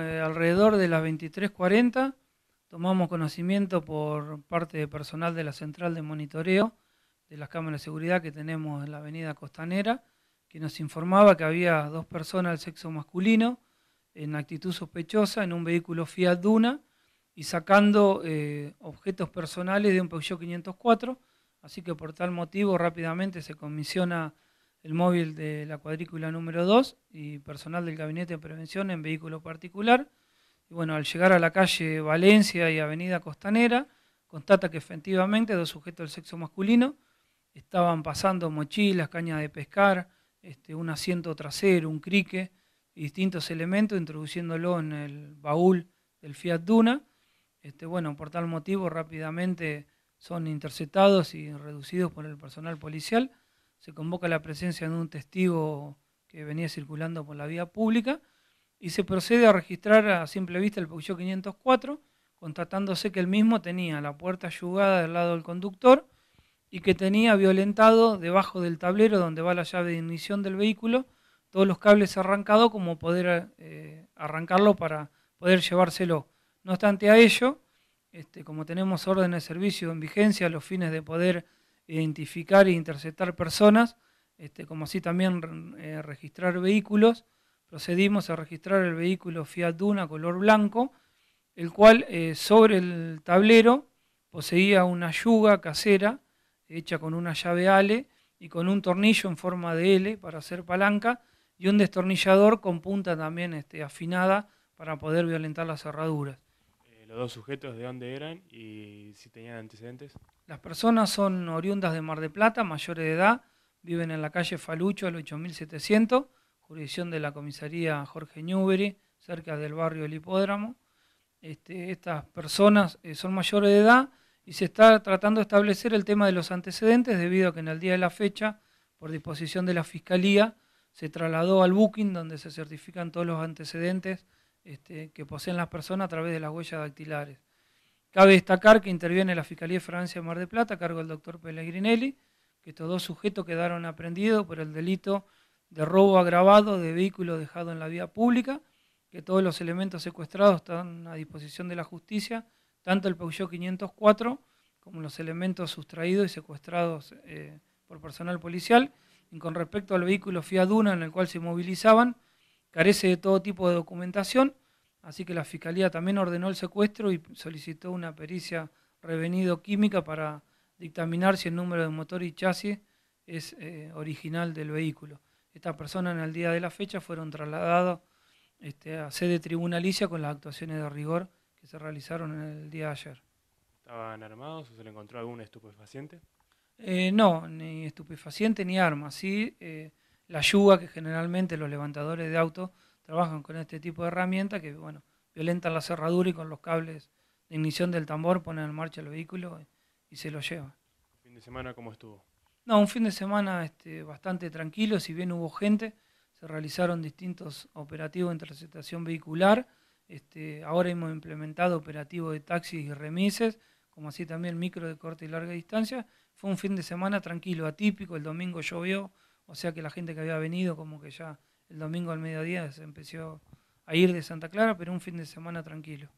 Eh, alrededor de las 23.40 tomamos conocimiento por parte de personal de la central de monitoreo de las cámaras de seguridad que tenemos en la avenida Costanera, que nos informaba que había dos personas del sexo masculino en actitud sospechosa en un vehículo Fiat Duna y sacando eh, objetos personales de un Peugeot 504, así que por tal motivo rápidamente se comisiona el móvil de la cuadrícula número 2 y personal del Gabinete de Prevención en vehículo particular. Y bueno, al llegar a la calle Valencia y Avenida Costanera, constata que efectivamente dos sujetos del sexo masculino estaban pasando mochilas, cañas de pescar, este, un asiento trasero, un crique distintos elementos, introduciéndolo en el baúl del Fiat Duna. Este, bueno, por tal motivo rápidamente son interceptados y reducidos por el personal policial se convoca la presencia de un testigo que venía circulando por la vía pública y se procede a registrar a simple vista el Peugeot 504, constatándose que el mismo tenía la puerta ayugada del lado del conductor y que tenía violentado debajo del tablero donde va la llave de ignición del vehículo todos los cables arrancados como poder eh, arrancarlo para poder llevárselo. No obstante a ello, este, como tenemos órdenes de servicio en vigencia, los fines de poder identificar e interceptar personas, este, como así también eh, registrar vehículos. Procedimos a registrar el vehículo Fiat Duna color blanco, el cual eh, sobre el tablero poseía una yuga casera hecha con una llave Ale y con un tornillo en forma de L para hacer palanca y un destornillador con punta también este, afinada para poder violentar las cerraduras. Eh, ¿Los dos sujetos de dónde eran y si tenían antecedentes? Las personas son oriundas de Mar de Plata, mayores de edad, viven en la calle Falucho al 8700, jurisdicción de la comisaría Jorge Newbery, cerca del barrio El Hipódromo. Este, estas personas eh, son mayores de edad y se está tratando de establecer el tema de los antecedentes debido a que en el día de la fecha, por disposición de la Fiscalía, se trasladó al Booking donde se certifican todos los antecedentes este, que poseen las personas a través de las huellas dactilares. Cabe destacar que interviene la Fiscalía de Francia Mar de Plata a cargo del doctor Pellegrinelli, que estos dos sujetos quedaron aprendidos por el delito de robo agravado de vehículo dejado en la vía pública, que todos los elementos secuestrados están a disposición de la justicia, tanto el Peugeot 504 como los elementos sustraídos y secuestrados eh, por personal policial. Y con respecto al vehículo Fiat Duna en el cual se movilizaban, carece de todo tipo de documentación, Así que la Fiscalía también ordenó el secuestro y solicitó una pericia revenido química para dictaminar si el número de motor y chasis es eh, original del vehículo. Estas personas en el día de la fecha fueron trasladados este, a sede tribunalicia con las actuaciones de rigor que se realizaron el día de ayer. ¿Estaban armados o se le encontró algún estupefaciente? Eh, no, ni estupefaciente ni arma, Sí, eh, la yuga que generalmente los levantadores de auto trabajan con este tipo de herramientas que, bueno, violentan la cerradura y con los cables de ignición del tambor ponen en marcha el vehículo y, se lo llevan. ¿Fin de semana cómo estuvo? No, un fin de semana este, bastante tranquilo, si bien hubo gente, se realizaron distintos operativos de interceptación vehicular, este, ahora hemos implementado operativos de taxis y remises, como así también micro de corta y larga distancia. Fue un fin de semana tranquilo, atípico, el domingo llovió, o sea que la gente que había venido como que ya el domingo al mediodía se empezó a ir de Santa Clara, pero un fin de semana tranquilo.